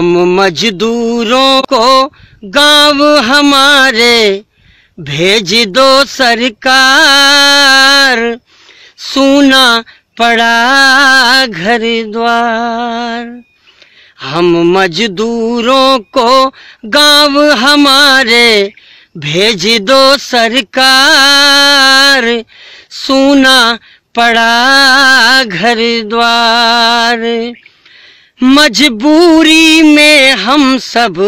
हम मजदूरों को गांव हमारे भेज दो सरकार सुना पड़ा घर द्वार हम मजदूरों को गांव हमारे भेज दो सरकार सुना पड़ा घर द्वार मजबूरी में हम सब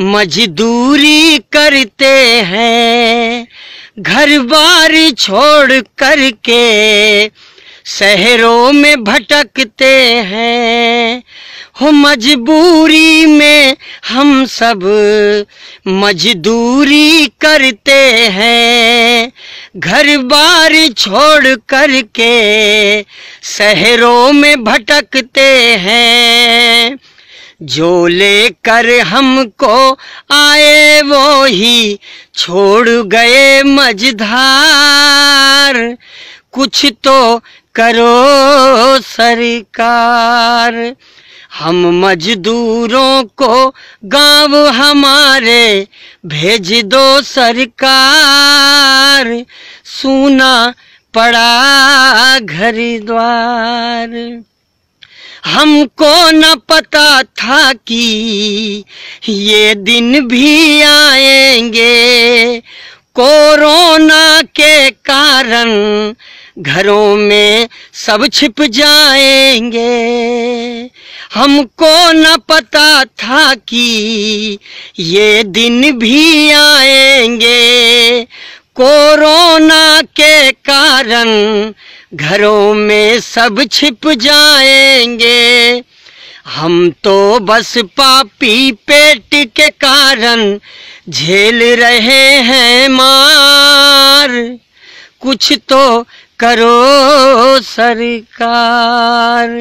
मजदूरी करते हैं घर बार छोड़ करके शहरों में भटकते हैं हो मजबूरी में हम सब मजदूरी करते हैं घर बार छोड़ कर के शहरों में भटकते हैं जो लेकर हमको आए वो ही छोड़ गए मझधार कुछ तो करो सरकार हम मजदूरों को गांव हमारे भेज दो सरकार सुना पड़ा घर द्वार हमको न पता था कि ये दिन भी आएंगे कोरोना के कारण घरों में सब छिप जाएंगे हमको न पता था कि ये दिन भी आएंगे कोरोना के कारण घरों में सब छिप जाएंगे हम तो बस पापी पेट के कारण झेल रहे हैं मार कुछ तो करो सरकार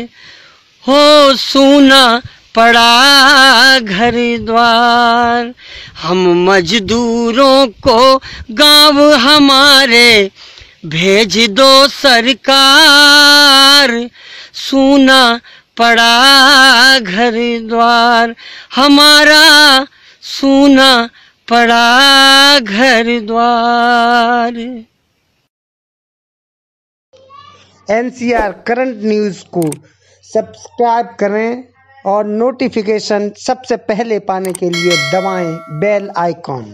हो सुना पड़ा घर द्वार हम मजदूरों को गांव हमारे भेज दो सरकार सुना पड़ा घर द्वार हमारा सुना पड़ा घर द्वार N C R current news को सब्सक्राइब करें और नोटिफिकेशन सबसे पहले पाने के लिए दबाएं बेल आइकॉन